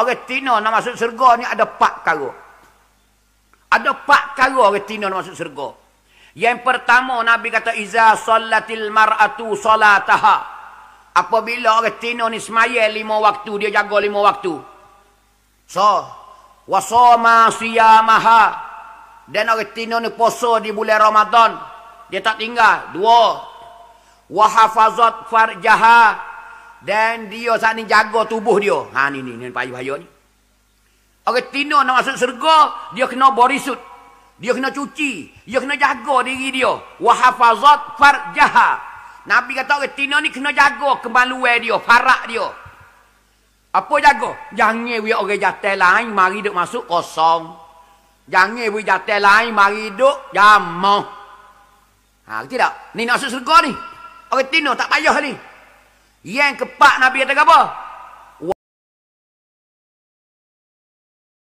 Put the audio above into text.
orang tino nak masuk syurga ni ada pak perkara. Ada pak perkara orang tino nak masuk syurga. Yang pertama Nabi kata iza solatil mar'atu solataha. Apabila orang tino ni semayal lima waktu, dia jaga lima waktu. So, wasoma siyamaha. Dan orang tino ni puasa di bulan Ramadan. Dia tak tinggal. Dua. Wahafazat farjaha. Dan dia saat ni jaga tubuh dia. Ha ni ni ni payu-payu ni. Orang Tino nak masuk surga, dia kena borisut. Dia kena cuci. Dia kena jaga diri dia. Wahafazat farjaha. Nabi kata orang Tino ni kena jaga kemaluan dia, farak dia. Apa jaga? Jangan biar orang jatuh lain, mari duduk masuk kosong. Jangan biar jatuh lain, mari duduk jamah. Ha, tidak? Ni nak masuk surga ni. Orang Tino tak payah ni. Yang keempat Nabi kata apa?